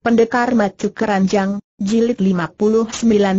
Pendekar Macu Keranjang, jilid 59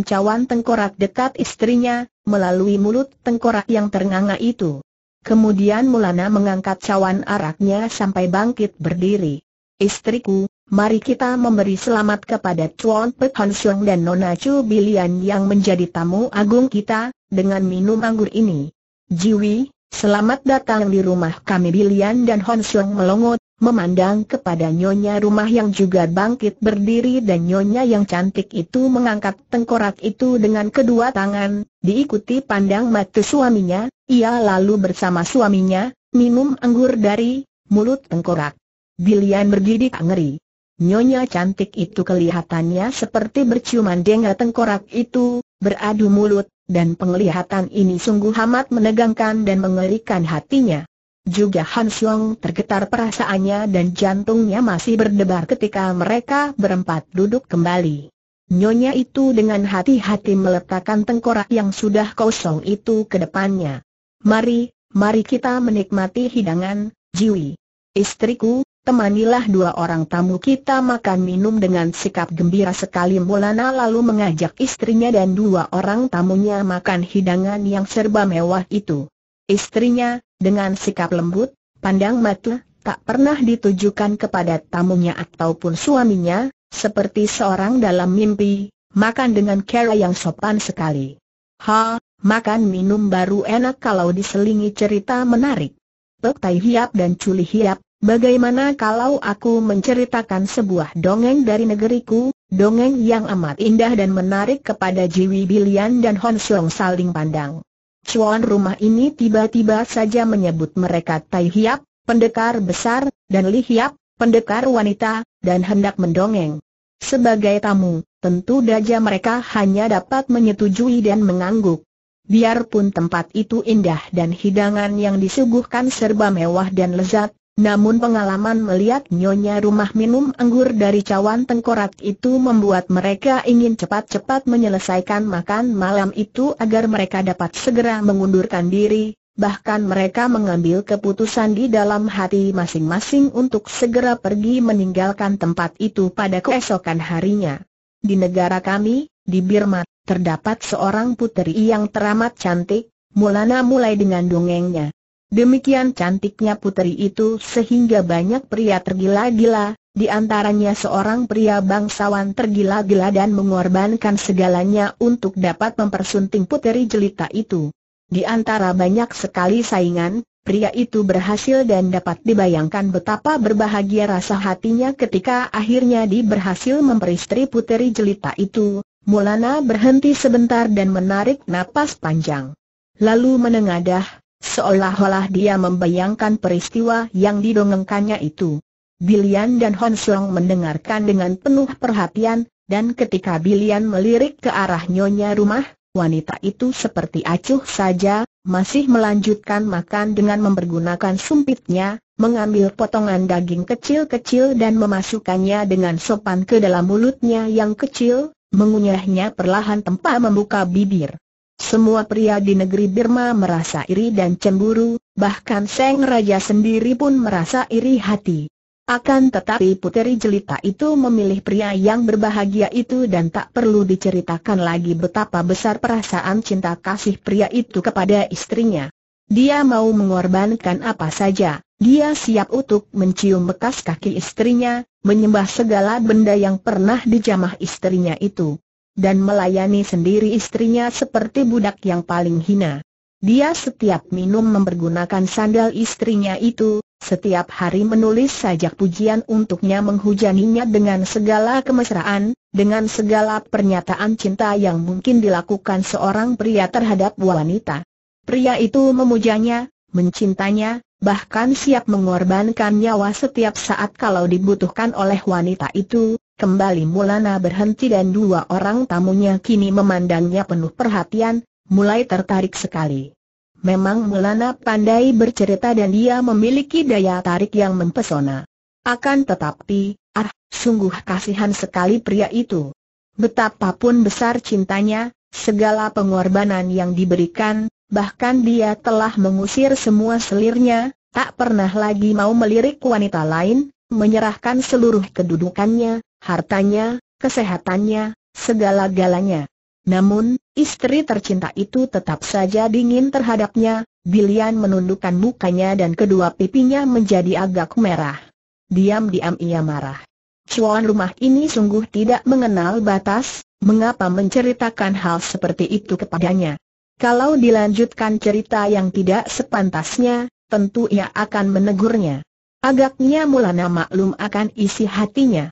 cawan tengkorak dekat istrinya, melalui mulut tengkorak yang ternganga itu. Kemudian Mulana mengangkat cawan araknya sampai bangkit berdiri. Istriku, mari kita memberi selamat kepada Chuan Pek Han dan Nona Chu Bilian yang menjadi tamu agung kita, dengan minum anggur ini. Jiwi, selamat datang di rumah kami Bilian dan Hon melongot. melongo memandang kepada nyonya rumah yang juga bangkit berdiri dan nyonya yang cantik itu mengangkat tengkorak itu dengan kedua tangan, diikuti pandang mata suaminya, ia lalu bersama suaminya, minum anggur dari mulut tengkorak. Bilian bergidik ngeri. Nyonya cantik itu kelihatannya seperti berciuman dengan tengkorak itu, beradu mulut, dan penglihatan ini sungguh amat menegangkan dan mengerikan hatinya. Juga Han Xiong tergetar perasaannya dan jantungnya masih berdebar ketika mereka berempat duduk kembali. Nyonya itu dengan hati-hati meletakkan tengkorak yang sudah kosong itu ke depannya. Mari, mari kita menikmati hidangan, Jiwi. Istriku, temanilah dua orang tamu kita makan minum dengan sikap gembira sekali Mulana lalu mengajak istrinya dan dua orang tamunya makan hidangan yang serba mewah itu. Istrinya, dengan sikap lembut, pandang mata, tak pernah ditujukan kepada tamunya ataupun suaminya, seperti seorang dalam mimpi, makan dengan cara yang sopan sekali. Ha, makan minum baru enak kalau diselingi cerita menarik. Pek Tai Hiap dan Culi Hiap, bagaimana kalau aku menceritakan sebuah dongeng dari negeriku, dongeng yang amat indah dan menarik kepada Jiwi Bilian dan Hon Song saling pandang. Cuan rumah ini tiba-tiba saja menyebut mereka Tai Hiap, pendekar besar, dan Li Hiap, pendekar wanita, dan hendak mendongeng. Sebagai tamu, tentu saja mereka hanya dapat menyetujui dan mengangguk. Biarpun tempat itu indah dan hidangan yang disuguhkan serba mewah dan lezat, namun pengalaman melihat nyonya rumah minum anggur dari cawan tengkorak itu membuat mereka ingin cepat-cepat menyelesaikan makan malam itu agar mereka dapat segera mengundurkan diri, bahkan mereka mengambil keputusan di dalam hati masing-masing untuk segera pergi meninggalkan tempat itu pada keesokan harinya. Di negara kami, di Birma, terdapat seorang puteri yang teramat cantik, Mulana mulai dengan dongengnya. Demikian cantiknya puteri itu sehingga banyak pria tergila-gila, di antaranya seorang pria bangsawan tergila-gila dan mengorbankan segalanya untuk dapat mempersunting puteri jelita itu. Di antara banyak sekali saingan, Pria itu berhasil dan dapat dibayangkan betapa berbahagia rasa hatinya ketika akhirnya dia berhasil memperistri puteri jelita itu. Mulana berhenti sebentar dan menarik napas panjang. Lalu menengadah, Seolah-olah dia membayangkan peristiwa yang didongengkannya itu. Bilian dan Hon Song mendengarkan dengan penuh perhatian, dan ketika Bilian melirik ke arah nyonya rumah, wanita itu seperti acuh saja, masih melanjutkan makan dengan mempergunakan sumpitnya, mengambil potongan daging kecil-kecil dan memasukkannya dengan sopan ke dalam mulutnya yang kecil, mengunyahnya perlahan tempat membuka bibir. Semua pria di negeri Birma merasa iri dan cemburu, bahkan Seng Raja sendiri pun merasa iri hati. Akan tetapi puteri jelita itu memilih pria yang berbahagia itu dan tak perlu diceritakan lagi betapa besar perasaan cinta kasih pria itu kepada istrinya. Dia mau mengorbankan apa saja, dia siap untuk mencium bekas kaki istrinya, menyembah segala benda yang pernah dijamah istrinya itu dan melayani sendiri istrinya seperti budak yang paling hina. Dia setiap minum mempergunakan sandal istrinya itu, setiap hari menulis sajak pujian untuknya menghujaninya dengan segala kemesraan, dengan segala pernyataan cinta yang mungkin dilakukan seorang pria terhadap wanita. Pria itu memujanya, mencintanya, bahkan siap mengorbankan nyawa setiap saat kalau dibutuhkan oleh wanita itu, Kembali Mulana berhenti dan dua orang tamunya kini memandangnya penuh perhatian, mulai tertarik sekali. Memang Mulana pandai bercerita dan dia memiliki daya tarik yang mempesona. Akan tetapi, ah, sungguh kasihan sekali pria itu. Betapapun besar cintanya, segala pengorbanan yang diberikan, bahkan dia telah mengusir semua selirnya, tak pernah lagi mau melirik wanita lain, menyerahkan seluruh kedudukannya, hartanya, kesehatannya, segala-galanya. Namun, istri tercinta itu tetap saja dingin terhadapnya, Bilian menundukkan mukanya dan kedua pipinya menjadi agak merah. Diam-diam ia marah. Cuan rumah ini sungguh tidak mengenal batas, mengapa menceritakan hal seperti itu kepadanya. Kalau dilanjutkan cerita yang tidak sepantasnya, tentu ia akan menegurnya. Agaknya mula nama maklum akan isi hatinya.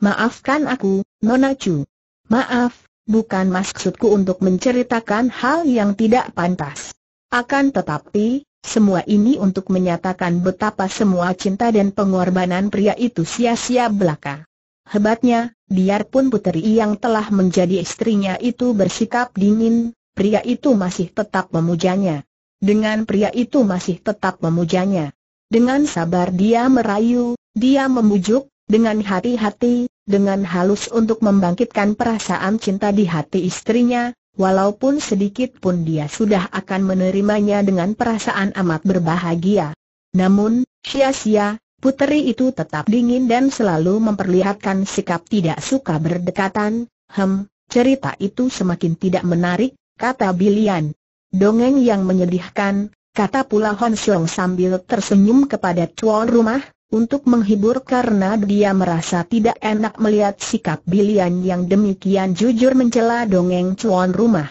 Maafkan aku, Nona Chu. Maaf, bukan maksudku untuk menceritakan hal yang tidak pantas. Akan tetapi, semua ini untuk menyatakan betapa semua cinta dan pengorbanan pria itu sia-sia belaka. Hebatnya, biarpun puteri yang telah menjadi istrinya itu bersikap dingin, pria itu masih tetap memujanya. Dengan pria itu masih tetap memujanya. Dengan sabar dia merayu, dia memujuk dengan hati-hati, dengan halus untuk membangkitkan perasaan cinta di hati istrinya, walaupun sedikit pun dia sudah akan menerimanya dengan perasaan amat berbahagia. Namun, sia-sia, puteri itu tetap dingin dan selalu memperlihatkan sikap tidak suka berdekatan, hem, cerita itu semakin tidak menarik, kata Bilian. Dongeng yang menyedihkan, kata pula Hon Xiong sambil tersenyum kepada tuan rumah, untuk menghibur karena dia merasa tidak enak melihat sikap Bilian yang demikian jujur mencela dongeng cuan rumah.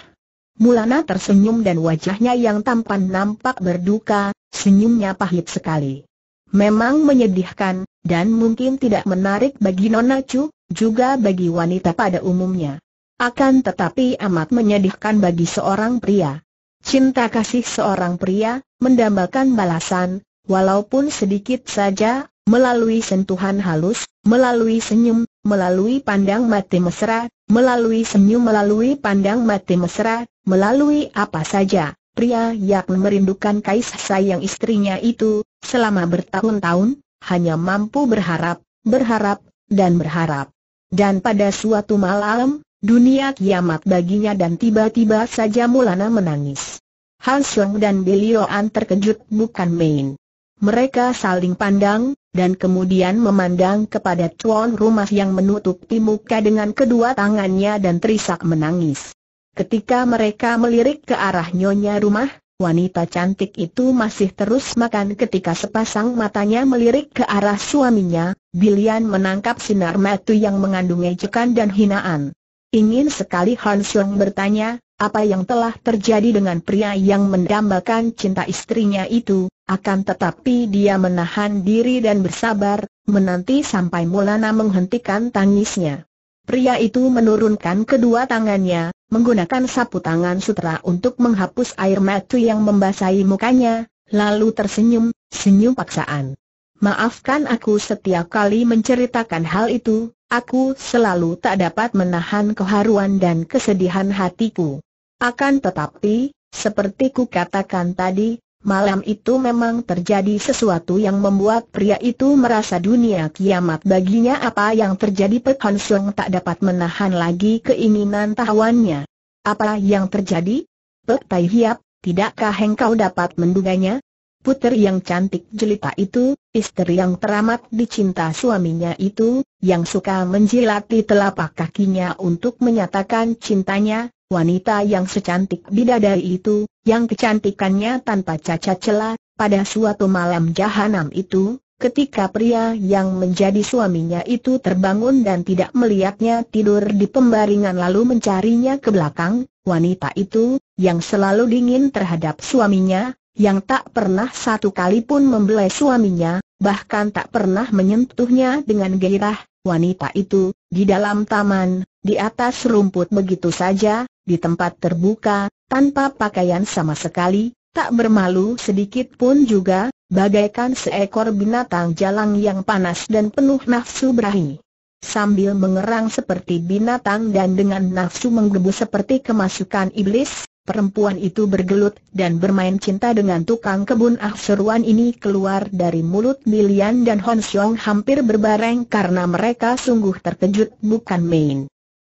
Mulana tersenyum dan wajahnya yang tampan nampak berduka, senyumnya pahit sekali. Memang menyedihkan, dan mungkin tidak menarik bagi Nona Chu, juga bagi wanita pada umumnya. Akan tetapi amat menyedihkan bagi seorang pria. Cinta kasih seorang pria, mendambakan balasan, walaupun sedikit saja, melalui sentuhan halus, melalui senyum, melalui pandang mati mesra, melalui senyum melalui pandang mati mesra, melalui apa saja, pria yang merindukan kais sayang istrinya itu, selama bertahun-tahun, hanya mampu berharap, berharap, dan berharap. Dan pada suatu malam, dunia kiamat baginya dan tiba-tiba saja Mulana menangis. Hansung dan Bilioan terkejut bukan main. Mereka saling pandang, dan kemudian memandang kepada tuan rumah yang menutupi muka dengan kedua tangannya dan terisak menangis. Ketika mereka melirik ke arah nyonya rumah, wanita cantik itu masih terus makan ketika sepasang matanya melirik ke arah suaminya, Bilian menangkap sinar mata yang mengandung ejekan dan hinaan. Ingin sekali Han Xiong bertanya, apa yang telah terjadi dengan pria yang mendambakan cinta istrinya itu, akan tetapi dia menahan diri dan bersabar, menanti sampai Mulana menghentikan tangisnya. Pria itu menurunkan kedua tangannya, menggunakan sapu tangan sutra untuk menghapus air mata yang membasahi mukanya, lalu tersenyum, senyum paksaan. Maafkan aku setiap kali menceritakan hal itu, aku selalu tak dapat menahan keharuan dan kesedihan hatiku. Akan tetapi, seperti ku katakan tadi, malam itu memang terjadi sesuatu yang membuat pria itu merasa dunia kiamat baginya apa yang terjadi Pek Han Sung tak dapat menahan lagi keinginan tahuannya. Apa yang terjadi? Pek Tai Hiap, tidakkah engkau dapat menduganya? Puter yang cantik jelita itu, istri yang teramat dicinta suaminya itu, yang suka menjilati telapak kakinya untuk menyatakan cintanya, Wanita yang secantik bidadari itu, yang kecantikannya tanpa cacat celah, pada suatu malam jahanam itu, ketika pria yang menjadi suaminya itu terbangun dan tidak melihatnya tidur di pembaringan lalu mencarinya ke belakang, wanita itu, yang selalu dingin terhadap suaminya, yang tak pernah satu kali pun membelai suaminya, bahkan tak pernah menyentuhnya dengan gairah, wanita itu, di dalam taman, di atas rumput begitu saja, di tempat terbuka, tanpa pakaian sama sekali, tak bermalu sedikit pun juga, bagaikan seekor binatang jalang yang panas dan penuh nafsu berahi. Sambil mengerang seperti binatang dan dengan nafsu menggebu seperti kemasukan iblis, perempuan itu bergelut dan bermain cinta dengan tukang kebun ah seruan ini keluar dari mulut Bilian dan Hon Xiong hampir berbareng karena mereka sungguh terkejut bukan main.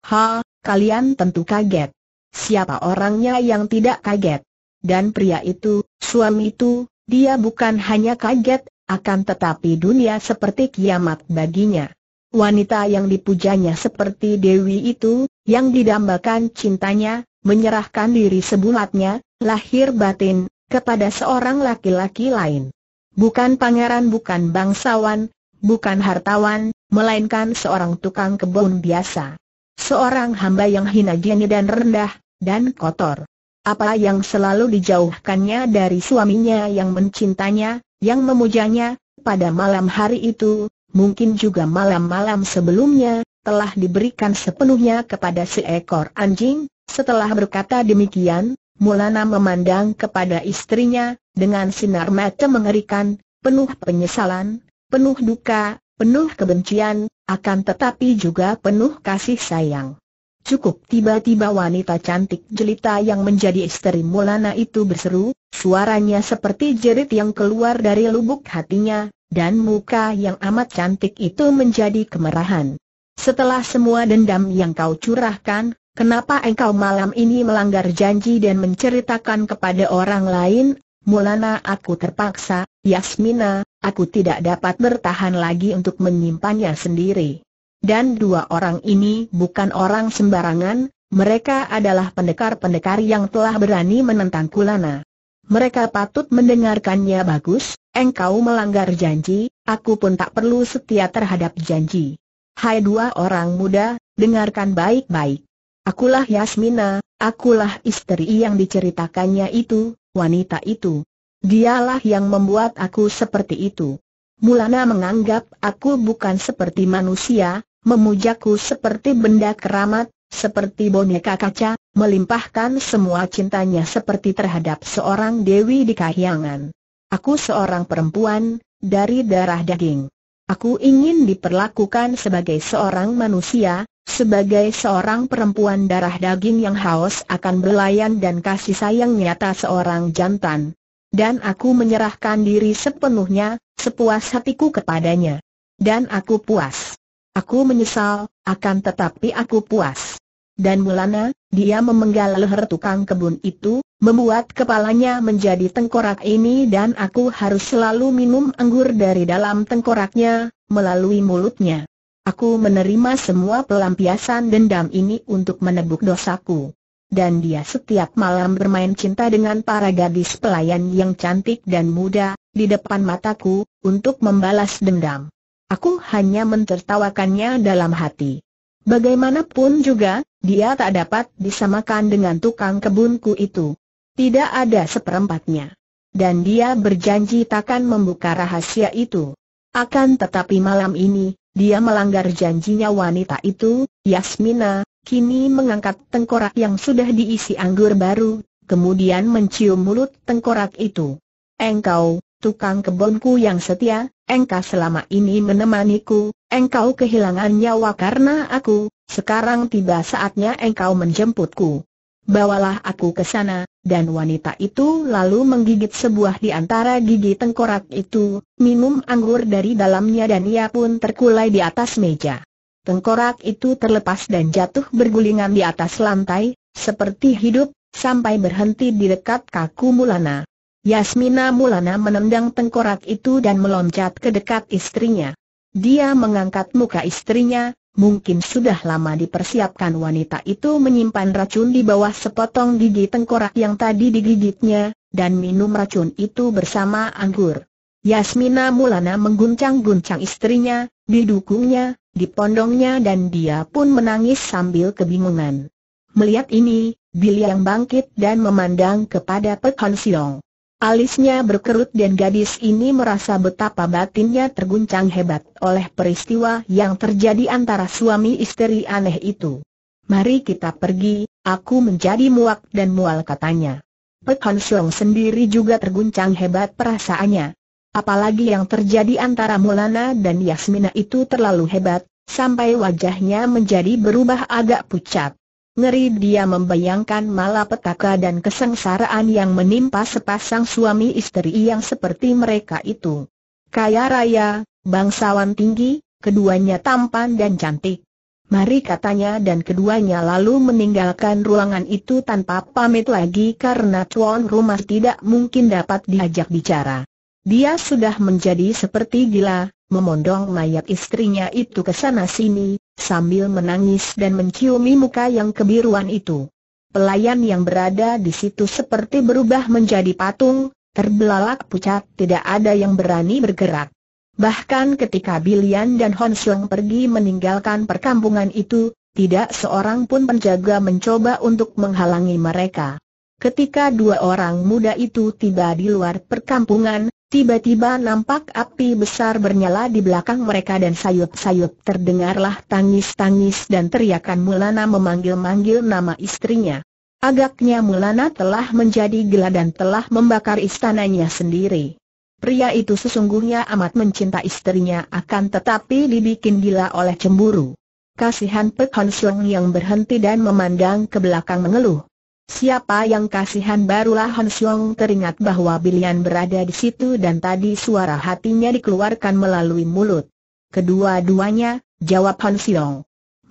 Ha, kalian tentu kaget siapa orangnya yang tidak kaget. Dan pria itu, suami itu, dia bukan hanya kaget, akan tetapi dunia seperti kiamat baginya. Wanita yang dipujanya seperti Dewi itu, yang didambakan cintanya, menyerahkan diri sebulatnya, lahir batin, kepada seorang laki-laki lain. Bukan pangeran bukan bangsawan, bukan hartawan, melainkan seorang tukang kebun biasa. Seorang hamba yang hina jeni dan rendah, dan kotor. Apa yang selalu dijauhkannya dari suaminya yang mencintanya, yang memujanya, pada malam hari itu, mungkin juga malam-malam sebelumnya, telah diberikan sepenuhnya kepada seekor anjing, setelah berkata demikian, Mulana memandang kepada istrinya, dengan sinar mata mengerikan, penuh penyesalan, penuh duka, penuh kebencian, akan tetapi juga penuh kasih sayang. Cukup tiba-tiba wanita cantik jelita yang menjadi istri Mulana itu berseru, suaranya seperti jerit yang keluar dari lubuk hatinya, dan muka yang amat cantik itu menjadi kemerahan. Setelah semua dendam yang kau curahkan, kenapa engkau malam ini melanggar janji dan menceritakan kepada orang lain? Mulana aku terpaksa, Yasmina, Aku tidak dapat bertahan lagi untuk menyimpannya sendiri. Dan dua orang ini bukan orang sembarangan, mereka adalah pendekar-pendekar yang telah berani menentang Kulana. Mereka patut mendengarkannya bagus, engkau melanggar janji, aku pun tak perlu setia terhadap janji. Hai dua orang muda, dengarkan baik-baik. Akulah Yasmina, akulah istri yang diceritakannya itu, wanita itu. Dialah yang membuat aku seperti itu. Mulana menganggap aku bukan seperti manusia, memujaku seperti benda keramat, seperti boneka kaca, melimpahkan semua cintanya seperti terhadap seorang dewi di kahyangan. Aku seorang perempuan, dari darah daging. Aku ingin diperlakukan sebagai seorang manusia, sebagai seorang perempuan darah daging yang haus akan belayan dan kasih sayang nyata seorang jantan dan aku menyerahkan diri sepenuhnya, sepuas hatiku kepadanya. Dan aku puas. Aku menyesal, akan tetapi aku puas. Dan Mulana, dia memenggal leher tukang kebun itu, membuat kepalanya menjadi tengkorak ini dan aku harus selalu minum anggur dari dalam tengkoraknya, melalui mulutnya. Aku menerima semua pelampiasan dendam ini untuk menebuk dosaku dan dia setiap malam bermain cinta dengan para gadis pelayan yang cantik dan muda, di depan mataku, untuk membalas dendam. Aku hanya mentertawakannya dalam hati. Bagaimanapun juga, dia tak dapat disamakan dengan tukang kebunku itu. Tidak ada seperempatnya. Dan dia berjanji takkan membuka rahasia itu. Akan tetapi malam ini, dia melanggar janjinya wanita itu, Yasmina, Kini mengangkat tengkorak yang sudah diisi anggur baru, kemudian mencium mulut tengkorak itu. Engkau, tukang kebunku yang setia, engkau selama ini menemaniku, engkau kehilangan nyawa karena aku, sekarang tiba saatnya engkau menjemputku. Bawalah aku ke sana, dan wanita itu lalu menggigit sebuah di antara gigi tengkorak itu, minum anggur dari dalamnya dan ia pun terkulai di atas meja. Tengkorak itu terlepas dan jatuh bergulingan di atas lantai, seperti hidup, sampai berhenti di dekat kaku Mulana. Yasmina Mulana menendang tengkorak itu dan meloncat ke dekat istrinya. Dia mengangkat muka istrinya, mungkin sudah lama dipersiapkan wanita itu menyimpan racun di bawah sepotong gigi tengkorak yang tadi digigitnya, dan minum racun itu bersama anggur. Yasmina Mulana mengguncang-guncang istrinya, didukungnya, di pondongnya dan dia pun menangis sambil kebingungan. Melihat ini, Billy yang bangkit dan memandang kepada Pek Han Siong. Alisnya berkerut dan gadis ini merasa betapa batinnya terguncang hebat oleh peristiwa yang terjadi antara suami istri aneh itu. Mari kita pergi, aku menjadi muak dan mual katanya. Pek Han Siong sendiri juga terguncang hebat perasaannya. Apalagi yang terjadi antara Mulana dan Yasmina itu terlalu hebat, sampai wajahnya menjadi berubah agak pucat. Ngeri dia membayangkan malapetaka dan kesengsaraan yang menimpa sepasang suami istri yang seperti mereka itu. Kaya raya, bangsawan tinggi, keduanya tampan dan cantik. Mari katanya dan keduanya lalu meninggalkan ruangan itu tanpa pamit lagi karena tuan rumah tidak mungkin dapat diajak bicara. Dia sudah menjadi seperti gila, memondong mayat istrinya itu ke sana sini, sambil menangis dan menciumi muka yang kebiruan itu. Pelayan yang berada di situ seperti berubah menjadi patung, terbelalak pucat tidak ada yang berani bergerak. Bahkan ketika Bilian dan Hon Sung pergi meninggalkan perkampungan itu, tidak seorang pun penjaga mencoba untuk menghalangi mereka. Ketika dua orang muda itu tiba di luar perkampungan, Tiba-tiba nampak api besar bernyala di belakang mereka dan sayup-sayup terdengarlah tangis-tangis dan teriakan Mulana memanggil-manggil nama istrinya. Agaknya Mulana telah menjadi gila dan telah membakar istananya sendiri. Pria itu sesungguhnya amat mencinta istrinya akan tetapi dibikin gila oleh cemburu. Kasihan Pek Hon Siong yang berhenti dan memandang ke belakang mengeluh. Siapa yang kasihan barulah Han Xiong teringat bahwa Bilian berada di situ dan tadi suara hatinya dikeluarkan melalui mulut. Kedua-duanya, jawab Han Xiong.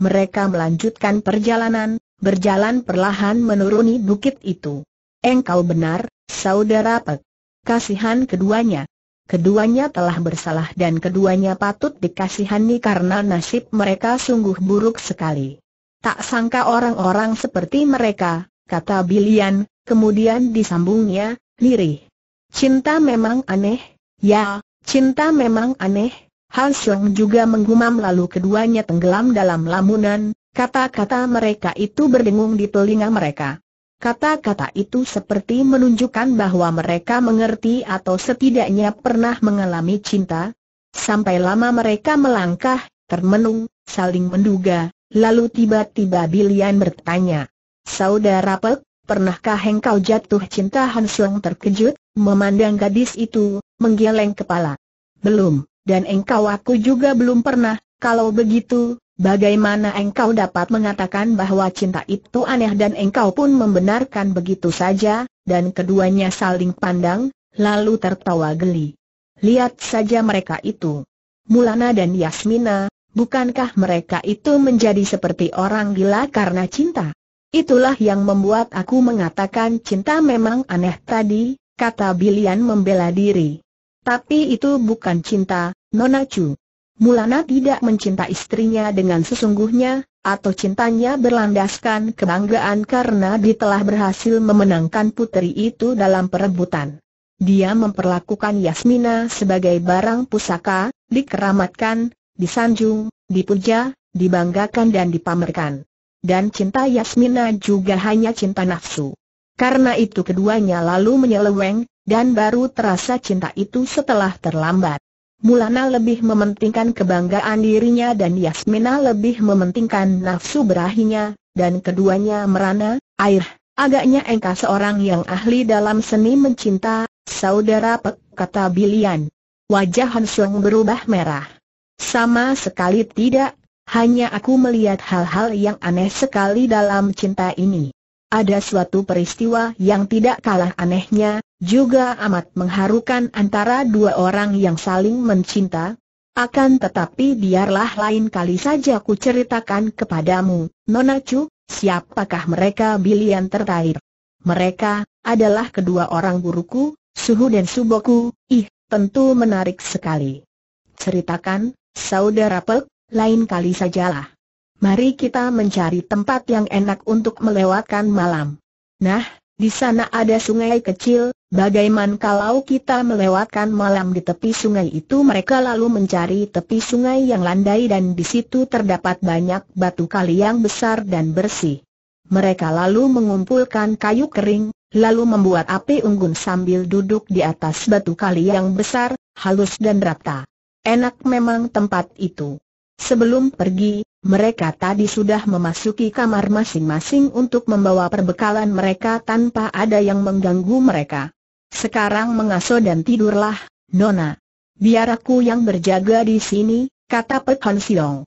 Mereka melanjutkan perjalanan, berjalan perlahan menuruni bukit itu. Engkau benar, saudara Pek. Kasihan keduanya. Keduanya telah bersalah dan keduanya patut dikasihani karena nasib mereka sungguh buruk sekali. Tak sangka orang-orang seperti mereka, kata Bilian, kemudian disambungnya, lirih. Cinta memang aneh, ya, cinta memang aneh. Han juga menggumam lalu keduanya tenggelam dalam lamunan, kata-kata mereka itu berdengung di telinga mereka. Kata-kata itu seperti menunjukkan bahwa mereka mengerti atau setidaknya pernah mengalami cinta. Sampai lama mereka melangkah, termenung, saling menduga, lalu tiba-tiba Bilian bertanya, Saudara Pek, pernahkah engkau jatuh cinta Han terkejut, memandang gadis itu, menggeleng kepala. Belum, dan engkau aku juga belum pernah, kalau begitu, bagaimana engkau dapat mengatakan bahwa cinta itu aneh dan engkau pun membenarkan begitu saja, dan keduanya saling pandang, lalu tertawa geli. Lihat saja mereka itu. Mulana dan Yasmina, bukankah mereka itu menjadi seperti orang gila karena cinta? Itulah yang membuat aku mengatakan cinta memang aneh tadi, kata Bilian membela diri. Tapi itu bukan cinta, Nona Chu. Mulana tidak mencinta istrinya dengan sesungguhnya, atau cintanya berlandaskan kebanggaan karena dia telah berhasil memenangkan putri itu dalam perebutan. Dia memperlakukan Yasmina sebagai barang pusaka, dikeramatkan, disanjung, dipuja, dibanggakan dan dipamerkan dan cinta Yasmina juga hanya cinta nafsu. Karena itu keduanya lalu menyeleweng, dan baru terasa cinta itu setelah terlambat. Mulana lebih mementingkan kebanggaan dirinya dan Yasmina lebih mementingkan nafsu berahinya, dan keduanya merana, air, agaknya engkau seorang yang ahli dalam seni mencinta, saudara Pek, kata Bilian. Wajah Hansung berubah merah. Sama sekali tidak, hanya aku melihat hal-hal yang aneh sekali dalam cinta ini. Ada suatu peristiwa yang tidak kalah anehnya, juga amat mengharukan antara dua orang yang saling mencinta. Akan tetapi biarlah lain kali saja ku ceritakan kepadamu, Nona Chu, siapakah mereka bilian tertair? Mereka, adalah kedua orang guruku, Suhu dan Suboku, ih, tentu menarik sekali. Ceritakan, saudara Pek, lain kali sajalah. Mari kita mencari tempat yang enak untuk melewatkan malam. Nah, di sana ada sungai kecil, bagaimana kalau kita melewatkan malam di tepi sungai itu mereka lalu mencari tepi sungai yang landai dan di situ terdapat banyak batu kali yang besar dan bersih. Mereka lalu mengumpulkan kayu kering, lalu membuat api unggun sambil duduk di atas batu kali yang besar, halus dan rata. Enak memang tempat itu. Sebelum pergi, mereka tadi sudah memasuki kamar masing-masing untuk membawa perbekalan mereka tanpa ada yang mengganggu mereka. Sekarang mengaso dan tidurlah, Nona. Biar aku yang berjaga di sini, kata Pek Han Siong.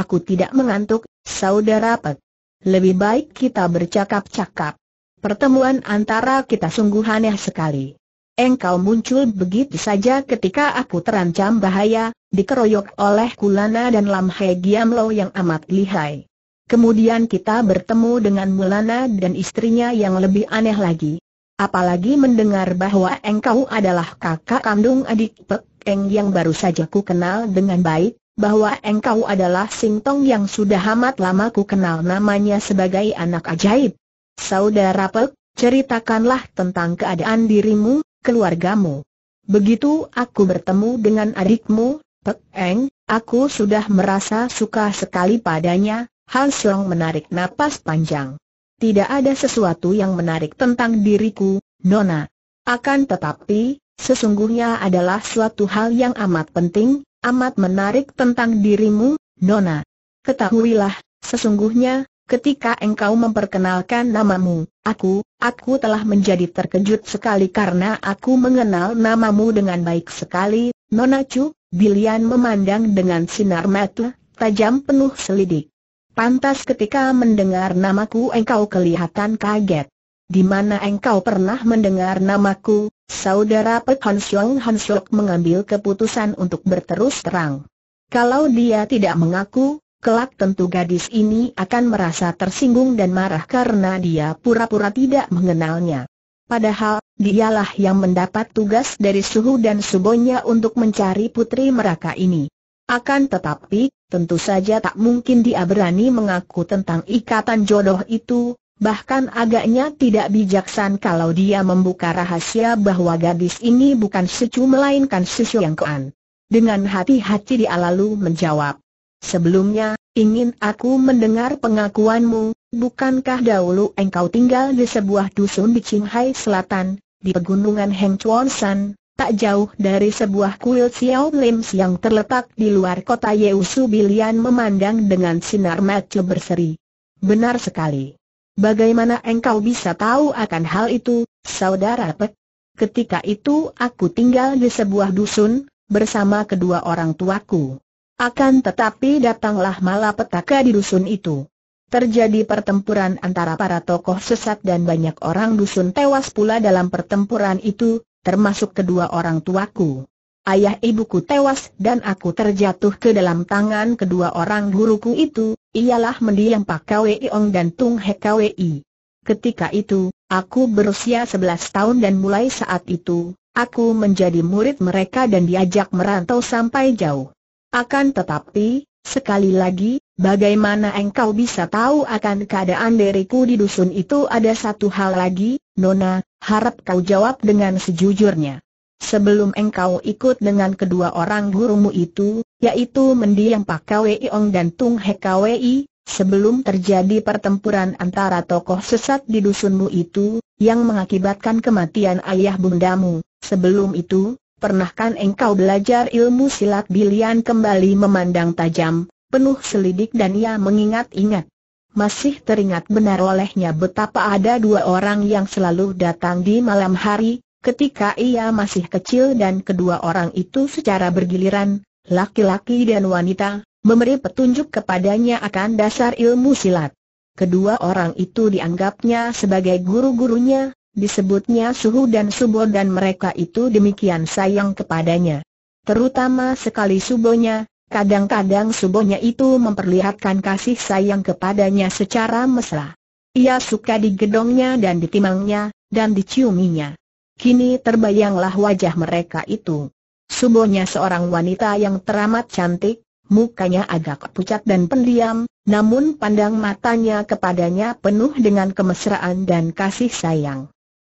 Aku tidak mengantuk, saudara Pek. Lebih baik kita bercakap-cakap. Pertemuan antara kita sungguh aneh sekali. Engkau muncul begitu saja ketika aku terancam bahaya, dikeroyok oleh Kulana dan Lam He Lo yang amat lihai. Kemudian kita bertemu dengan Mulana dan istrinya yang lebih aneh lagi. Apalagi mendengar bahwa engkau adalah kakak kandung adik Pek Eng yang baru saja ku kenal dengan baik, bahwa engkau adalah Singtong yang sudah amat lama ku kenal namanya sebagai anak ajaib. Saudara Pek, ceritakanlah tentang keadaan dirimu, keluargamu. Begitu aku bertemu dengan adikmu, Pek Eng, aku sudah merasa suka sekali padanya, Han Song menarik napas panjang. Tidak ada sesuatu yang menarik tentang diriku, Nona. Akan tetapi, sesungguhnya adalah suatu hal yang amat penting, amat menarik tentang dirimu, Nona. Ketahuilah, sesungguhnya, ketika engkau memperkenalkan namamu, aku, aku telah menjadi terkejut sekali karena aku mengenal namamu dengan baik sekali, Nona Chu, Bilian memandang dengan sinar mata, tajam penuh selidik. Pantas ketika mendengar namaku engkau kelihatan kaget. Di mana engkau pernah mendengar namaku, saudara Pek Hansyong Hansyok mengambil keputusan untuk berterus terang. Kalau dia tidak mengaku, kelak tentu gadis ini akan merasa tersinggung dan marah karena dia pura-pura tidak mengenalnya. Padahal, dialah yang mendapat tugas dari suhu dan subonya untuk mencari putri mereka ini. Akan tetapi, tentu saja tak mungkin dia berani mengaku tentang ikatan jodoh itu, bahkan agaknya tidak bijaksan kalau dia membuka rahasia bahwa gadis ini bukan secu melainkan susu yang koan. Dengan hati-hati dia lalu menjawab, Sebelumnya, ingin aku mendengar pengakuanmu, bukankah dahulu engkau tinggal di sebuah dusun di Qinghai Selatan, di pegunungan Heng Chuan San, tak jauh dari sebuah kuil Xiao Lims yang terletak di luar kota Yeusu Bilian memandang dengan sinar mata berseri. Benar sekali. Bagaimana engkau bisa tahu akan hal itu, saudara Pek? Ketika itu aku tinggal di sebuah dusun, bersama kedua orang tuaku. Akan tetapi datanglah malapetaka di dusun itu. Terjadi pertempuran antara para tokoh sesat dan banyak orang dusun tewas pula dalam pertempuran itu, termasuk kedua orang tuaku. Ayah ibuku tewas dan aku terjatuh ke dalam tangan kedua orang guruku itu, ialah mendiang Pak KWI Ong dan Tung He KWI. Ketika itu, aku berusia 11 tahun dan mulai saat itu, aku menjadi murid mereka dan diajak merantau sampai jauh. Akan tetapi, sekali lagi, bagaimana engkau bisa tahu akan keadaan diriku di dusun itu ada satu hal lagi, Nona, harap kau jawab dengan sejujurnya. Sebelum engkau ikut dengan kedua orang gurumu itu, yaitu mendiang Pak Kwei Ong dan Tung He Kwei, sebelum terjadi pertempuran antara tokoh sesat di dusunmu itu, yang mengakibatkan kematian ayah bundamu, sebelum itu, pernahkan engkau belajar ilmu silat bilian kembali memandang tajam, penuh selidik dan ia mengingat-ingat. Masih teringat benar olehnya betapa ada dua orang yang selalu datang di malam hari, ketika ia masih kecil dan kedua orang itu secara bergiliran, laki-laki dan wanita, memberi petunjuk kepadanya akan dasar ilmu silat. Kedua orang itu dianggapnya sebagai guru-gurunya, Disebutnya suhu dan subo dan mereka itu demikian sayang kepadanya. Terutama sekali subonya, kadang-kadang subonya itu memperlihatkan kasih sayang kepadanya secara mesra. Ia suka digedongnya dan ditimangnya, dan diciuminya. Kini terbayanglah wajah mereka itu. Subonya seorang wanita yang teramat cantik, mukanya agak pucat dan pendiam, namun pandang matanya kepadanya penuh dengan kemesraan dan kasih sayang.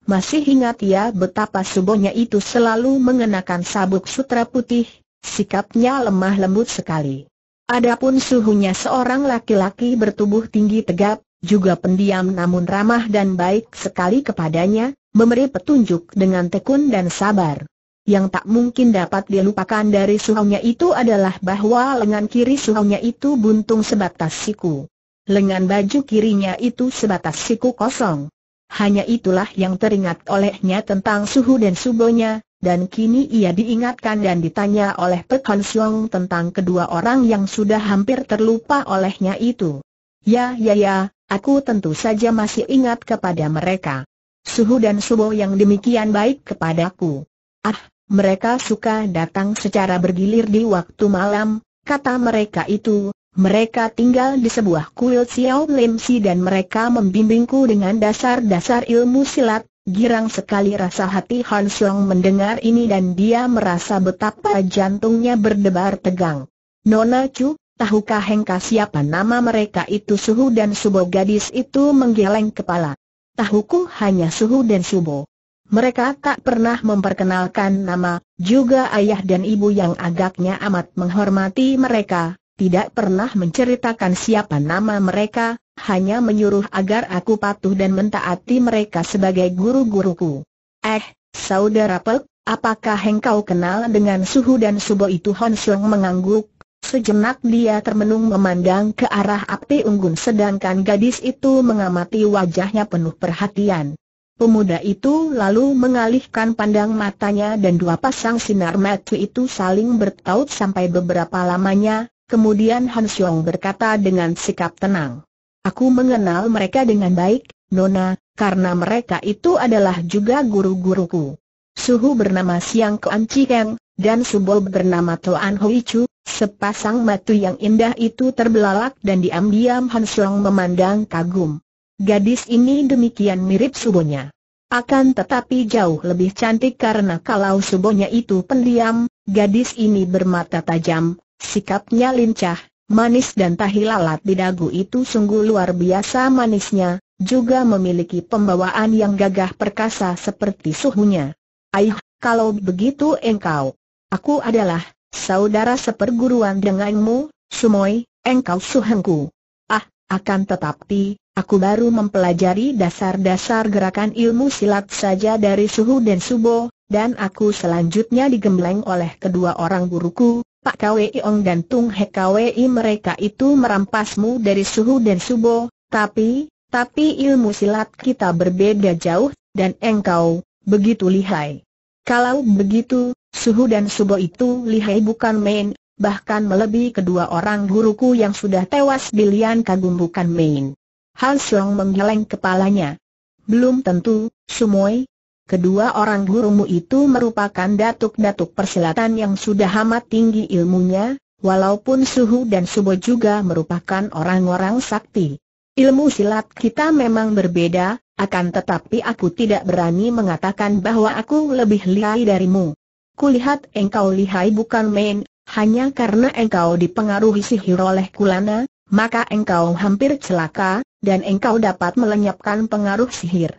Masih ingat ia ya betapa subonya itu selalu mengenakan sabuk sutra putih, sikapnya lemah lembut sekali. Adapun suhunya seorang laki-laki bertubuh tinggi tegap, juga pendiam namun ramah dan baik sekali kepadanya, memberi petunjuk dengan tekun dan sabar. Yang tak mungkin dapat dilupakan dari suhunya itu adalah bahwa lengan kiri suhunya itu buntung sebatas siku. Lengan baju kirinya itu sebatas siku kosong hanya itulah yang teringat olehnya tentang suhu dan subonya, dan kini ia diingatkan dan ditanya oleh Pek Hon Siong tentang kedua orang yang sudah hampir terlupa olehnya itu. Ya ya ya, aku tentu saja masih ingat kepada mereka. Suhu dan subo yang demikian baik kepadaku. Ah, mereka suka datang secara bergilir di waktu malam, kata mereka itu, mereka tinggal di sebuah kuil Xiao Lim Si dan mereka membimbingku dengan dasar-dasar ilmu silat. Girang sekali rasa hati Han Song mendengar ini dan dia merasa betapa jantungnya berdebar tegang. Nona Chu, tahukah Hengka siapa nama mereka itu Suhu dan Subo gadis itu menggeleng kepala. Tahuku hanya Suhu dan Subo. Mereka tak pernah memperkenalkan nama, juga ayah dan ibu yang agaknya amat menghormati mereka, tidak pernah menceritakan siapa nama mereka, hanya menyuruh agar aku patuh dan mentaati mereka sebagai guru-guruku. Eh, saudara Pek, apakah engkau kenal dengan suhu dan subo itu Hon Siong mengangguk, Sejenak dia termenung memandang ke arah api unggun sedangkan gadis itu mengamati wajahnya penuh perhatian. Pemuda itu lalu mengalihkan pandang matanya dan dua pasang sinar mata itu saling bertaut sampai beberapa lamanya, Kemudian Han Xiong berkata dengan sikap tenang. Aku mengenal mereka dengan baik, Nona, karena mereka itu adalah juga guru-guruku. Suhu bernama Siang Kuan Cikeng, dan Subol bernama Toan Hui Chu, sepasang batu yang indah itu terbelalak dan diam-diam Han Xiong memandang kagum. Gadis ini demikian mirip subonya. Akan tetapi jauh lebih cantik karena kalau subonya itu pendiam, gadis ini bermata tajam, Sikapnya lincah, manis dan tahilalat di dagu itu sungguh luar biasa manisnya, juga memiliki pembawaan yang gagah perkasa seperti suhunya. Aih, kalau begitu engkau, aku adalah saudara seperguruan denganmu, Sumoy, engkau suhengku. Ah, akan tetapi, aku baru mempelajari dasar-dasar gerakan ilmu silat saja dari Suhu dan Subo, dan aku selanjutnya digembleng oleh kedua orang guruku, Pak Kwei Ong dan Tung He Kwei mereka itu merampasmu dari suhu dan subo, tapi, tapi ilmu silat kita berbeda jauh, dan engkau, begitu lihai. Kalau begitu, suhu dan subo itu lihai bukan main, bahkan melebihi kedua orang guruku yang sudah tewas bilian kagum bukan main. Hal Xiong menggeleng kepalanya. Belum tentu, Sumoy, Kedua orang gurumu itu merupakan datuk-datuk persilatan yang sudah amat tinggi ilmunya, walaupun Suhu dan Subo juga merupakan orang-orang sakti. Ilmu silat kita memang berbeda, akan tetapi aku tidak berani mengatakan bahwa aku lebih lihai darimu. Kulihat engkau lihai bukan main, hanya karena engkau dipengaruhi sihir oleh kulana, maka engkau hampir celaka, dan engkau dapat melenyapkan pengaruh sihir.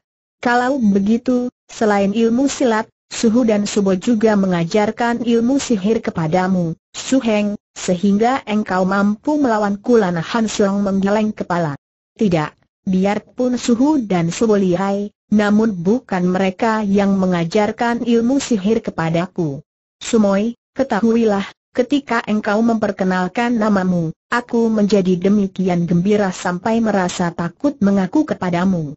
Kalau begitu, Selain ilmu silat, Suhu dan Subo juga mengajarkan ilmu sihir kepadamu, Heng, sehingga engkau mampu melawan Kulana Han menggeleng kepala. Tidak, biarpun Suhu dan Subo lihai, namun bukan mereka yang mengajarkan ilmu sihir kepadaku. Sumoy, ketahuilah, ketika engkau memperkenalkan namamu, aku menjadi demikian gembira sampai merasa takut mengaku kepadamu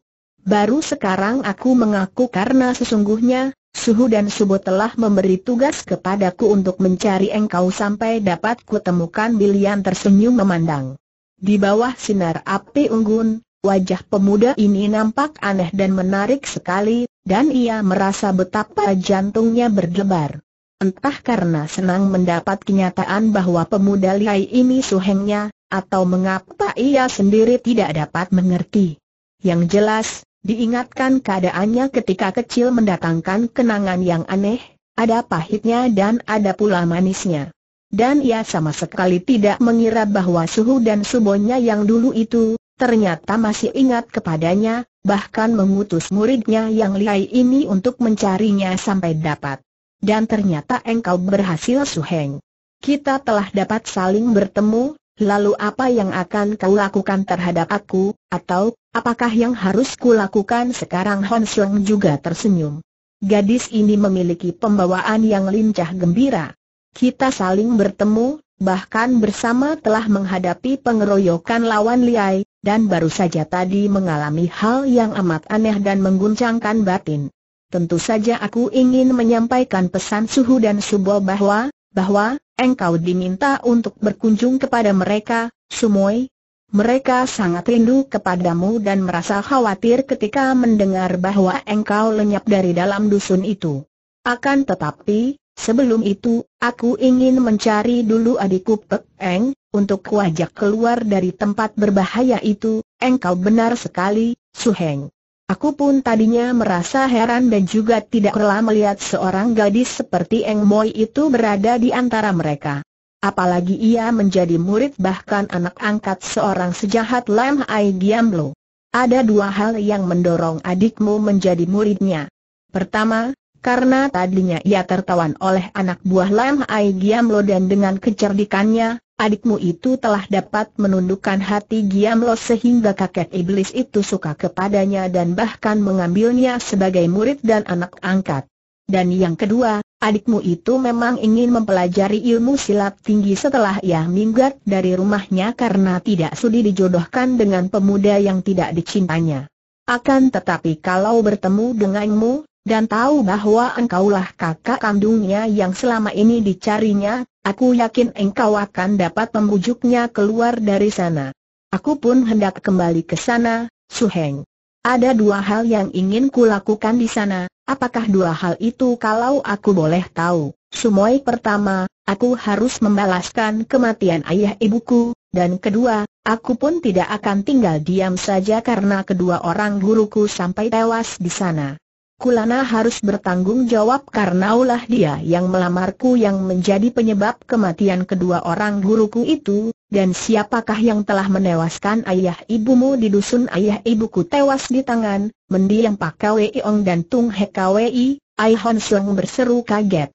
baru sekarang aku mengaku karena sesungguhnya, Suhu dan Subo telah memberi tugas kepadaku untuk mencari engkau sampai dapat kutemukan Bilian tersenyum memandang. Di bawah sinar api unggun, wajah pemuda ini nampak aneh dan menarik sekali, dan ia merasa betapa jantungnya berdebar. Entah karena senang mendapat kenyataan bahwa pemuda lihai ini suhengnya, atau mengapa ia sendiri tidak dapat mengerti. Yang jelas, Diingatkan keadaannya ketika kecil mendatangkan kenangan yang aneh, ada pahitnya dan ada pula manisnya. Dan ia sama sekali tidak mengira bahwa suhu dan subonya yang dulu itu, ternyata masih ingat kepadanya, bahkan mengutus muridnya yang lihai ini untuk mencarinya sampai dapat. Dan ternyata engkau berhasil Suheng. Kita telah dapat saling bertemu, lalu apa yang akan kau lakukan terhadap aku, atau, apakah yang harus kulakukan sekarang Hon juga tersenyum. Gadis ini memiliki pembawaan yang lincah gembira. Kita saling bertemu, bahkan bersama telah menghadapi pengeroyokan lawan Liai, dan baru saja tadi mengalami hal yang amat aneh dan mengguncangkan batin. Tentu saja aku ingin menyampaikan pesan Suhu dan subuh bahwa, bahwa, engkau diminta untuk berkunjung kepada mereka, Sumoy. Mereka sangat rindu kepadamu dan merasa khawatir ketika mendengar bahwa engkau lenyap dari dalam dusun itu. Akan tetapi, sebelum itu, aku ingin mencari dulu adikku Pek Eng, untuk kuajak keluar dari tempat berbahaya itu, engkau benar sekali, Suheng. Aku pun tadinya merasa heran dan juga tidak rela melihat seorang gadis seperti Eng Moi itu berada di antara mereka. Apalagi ia menjadi murid bahkan anak angkat seorang sejahat Lam Ai Giamlo. Ada dua hal yang mendorong adikmu menjadi muridnya. Pertama, karena tadinya ia tertawan oleh anak buah Lam Hai Giamlo dan dengan kecerdikannya, adikmu itu telah dapat menundukkan hati Giamlo sehingga kakek iblis itu suka kepadanya dan bahkan mengambilnya sebagai murid dan anak angkat. Dan yang kedua, adikmu itu memang ingin mempelajari ilmu silat tinggi setelah ia minggat dari rumahnya karena tidak sudi dijodohkan dengan pemuda yang tidak dicintanya. Akan tetapi kalau bertemu denganmu, dan tahu bahwa engkaulah kakak kandungnya yang selama ini dicarinya, aku yakin engkau akan dapat membujuknya keluar dari sana. Aku pun hendak kembali ke sana, Suheng. Ada dua hal yang ingin kulakukan di sana, apakah dua hal itu kalau aku boleh tahu? Sumoy pertama, aku harus membalaskan kematian ayah ibuku, dan kedua, aku pun tidak akan tinggal diam saja karena kedua orang guruku sampai tewas di sana. Kulana harus bertanggung jawab karena ulah dia yang melamarku yang menjadi penyebab kematian kedua orang guruku itu, dan siapakah yang telah menewaskan ayah ibumu di dusun ayah ibuku tewas di tangan, mendiang Pak Kwei Ong dan Tung He Kwei, Ai Hon Sung berseru kaget.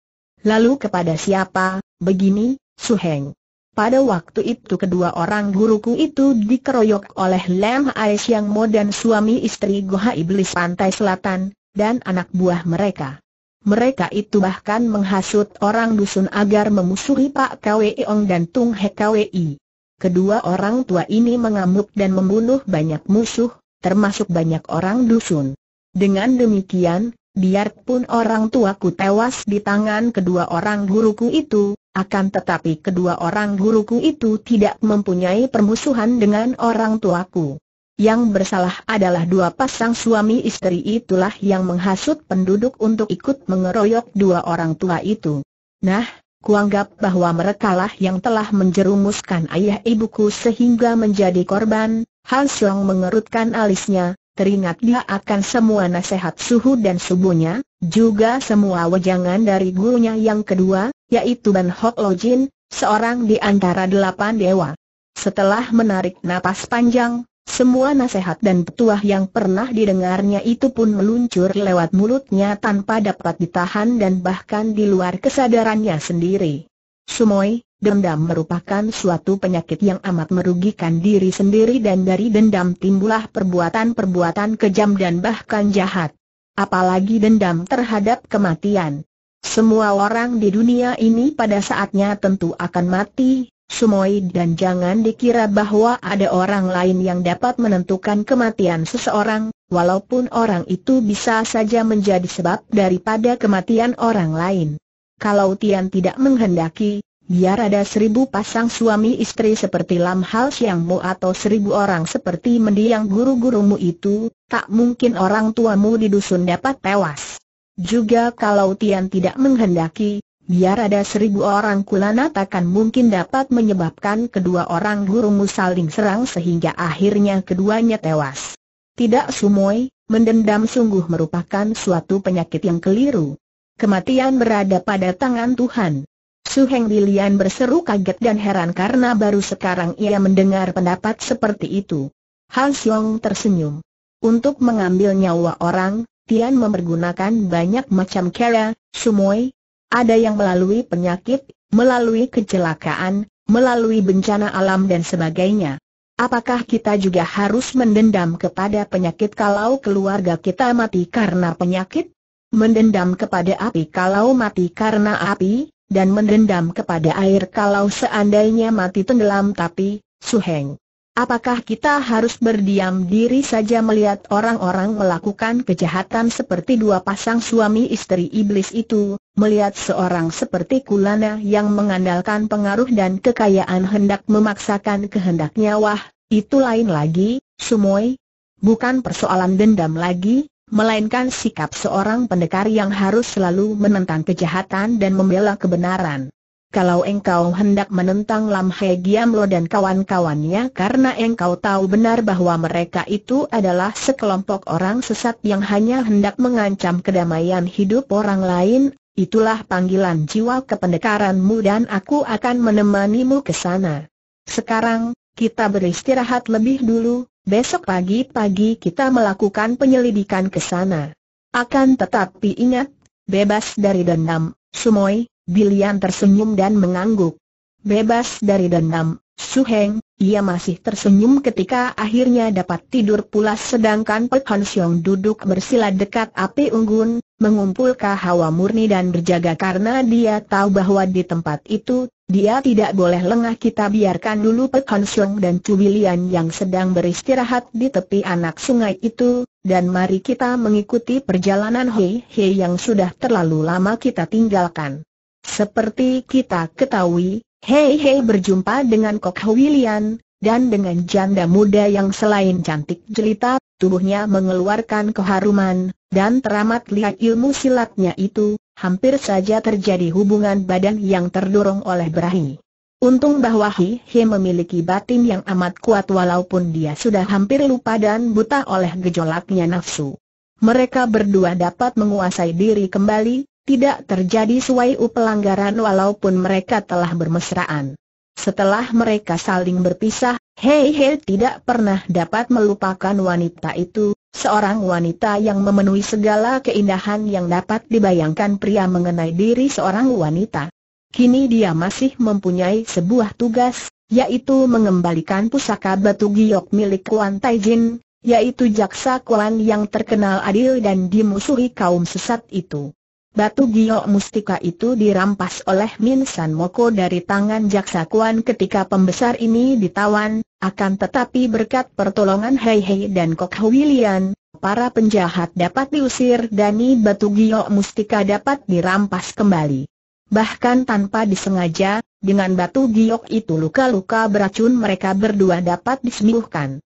Lalu kepada siapa, begini, Su Heng. Pada waktu itu kedua orang guruku itu dikeroyok oleh Lem Ais yang dan suami istri Goha Iblis Pantai Selatan, dan anak buah mereka. Mereka itu bahkan menghasut orang dusun agar memusuhi Pak Kwe Ong dan Tung He Kwi. Kedua orang tua ini mengamuk dan membunuh banyak musuh, termasuk banyak orang dusun. Dengan demikian, biarpun orang tuaku tewas di tangan kedua orang guruku itu, akan tetapi kedua orang guruku itu tidak mempunyai permusuhan dengan orang tuaku. Yang bersalah adalah dua pasang suami istri itulah yang menghasut penduduk untuk ikut mengeroyok dua orang tua itu. Nah, kuanggap bahwa merekalah yang telah menjerumuskan ayah ibuku sehingga menjadi korban. Han Xiong mengerutkan alisnya, teringat dia akan semua nasihat suhu dan subuhnya, juga semua wejangan dari gurunya yang kedua, yaitu Ban Hok Lo Jin, seorang di antara delapan dewa. Setelah menarik napas panjang, semua nasihat dan petuah yang pernah didengarnya itu pun meluncur lewat mulutnya tanpa dapat ditahan dan bahkan di luar kesadarannya sendiri. Sumoy, dendam merupakan suatu penyakit yang amat merugikan diri sendiri dan dari dendam timbullah perbuatan-perbuatan kejam dan bahkan jahat. Apalagi dendam terhadap kematian. Semua orang di dunia ini pada saatnya tentu akan mati, Sumoi dan jangan dikira bahwa ada orang lain yang dapat menentukan kematian seseorang, walaupun orang itu bisa saja menjadi sebab daripada kematian orang lain. Kalau Tian tidak menghendaki, biar ada seribu pasang suami istri seperti Lam Hal Siangmu atau seribu orang seperti mendiang guru-gurumu itu, tak mungkin orang tuamu di dusun dapat tewas. Juga kalau Tian tidak menghendaki, biar ada seribu orang kulana takkan mungkin dapat menyebabkan kedua orang gurumu saling serang sehingga akhirnya keduanya tewas. Tidak sumoi, mendendam sungguh merupakan suatu penyakit yang keliru. Kematian berada pada tangan Tuhan. Su Heng Lilian berseru kaget dan heran karena baru sekarang ia mendengar pendapat seperti itu. Han Xiong tersenyum. Untuk mengambil nyawa orang, Tian mempergunakan banyak macam cara, sumoi, ada yang melalui penyakit, melalui kecelakaan, melalui bencana alam dan sebagainya. Apakah kita juga harus mendendam kepada penyakit kalau keluarga kita mati karena penyakit? Mendendam kepada api kalau mati karena api, dan mendendam kepada air kalau seandainya mati tenggelam tapi, suheng. Apakah kita harus berdiam diri saja melihat orang-orang melakukan kejahatan seperti dua pasang suami istri iblis itu, Melihat seorang seperti Kulana yang mengandalkan pengaruh dan kekayaan hendak memaksakan kehendaknya wah, itu lain lagi, Sumoy. Bukan persoalan dendam lagi, melainkan sikap seorang pendekar yang harus selalu menentang kejahatan dan membela kebenaran. Kalau engkau hendak menentang Lam He Giamlo dan kawan-kawannya karena engkau tahu benar bahwa mereka itu adalah sekelompok orang sesat yang hanya hendak mengancam kedamaian hidup orang lain, Itulah panggilan jiwa kependekaranmu dan aku akan menemanimu ke sana. Sekarang, kita beristirahat lebih dulu, besok pagi-pagi kita melakukan penyelidikan ke sana. Akan tetapi ingat, bebas dari dendam, Sumoy, Bilian tersenyum dan mengangguk. Bebas dari dendam, Suheng, ia masih tersenyum ketika akhirnya dapat tidur pulas sedangkan Pek Han Xiong duduk bersila dekat api unggun, mengumpulkan hawa murni dan berjaga karena dia tahu bahwa di tempat itu, dia tidak boleh lengah kita biarkan dulu Pek Siong dan Cubilian yang sedang beristirahat di tepi anak sungai itu, dan mari kita mengikuti perjalanan Hei Hei yang sudah terlalu lama kita tinggalkan. Seperti kita ketahui, Hei Hei berjumpa dengan Kok Huilian, dan dengan janda muda yang selain cantik jelita, tubuhnya mengeluarkan keharuman, dan teramat lihat ilmu silatnya itu, hampir saja terjadi hubungan badan yang terdorong oleh berahi. Untung bahwa Hi He memiliki batin yang amat kuat walaupun dia sudah hampir lupa dan buta oleh gejolaknya nafsu. Mereka berdua dapat menguasai diri kembali, tidak terjadi suai pelanggaran walaupun mereka telah bermesraan. Setelah mereka saling berpisah, Hei Hei tidak pernah dapat melupakan wanita itu, seorang wanita yang memenuhi segala keindahan yang dapat dibayangkan pria mengenai diri seorang wanita. Kini dia masih mempunyai sebuah tugas, yaitu mengembalikan pusaka batu giok milik Kuan Taijin, yaitu jaksa Kuan yang terkenal adil dan dimusuhi kaum sesat itu. Batu giok mustika itu dirampas oleh Min San Moko dari tangan Jaksa Kuan ketika pembesar ini ditawan, akan tetapi berkat pertolongan Hei Hei dan Kok Huilian, para penjahat dapat diusir dan batu giok mustika dapat dirampas kembali. Bahkan tanpa disengaja, dengan batu giok itu luka-luka beracun mereka berdua dapat disembuhkan.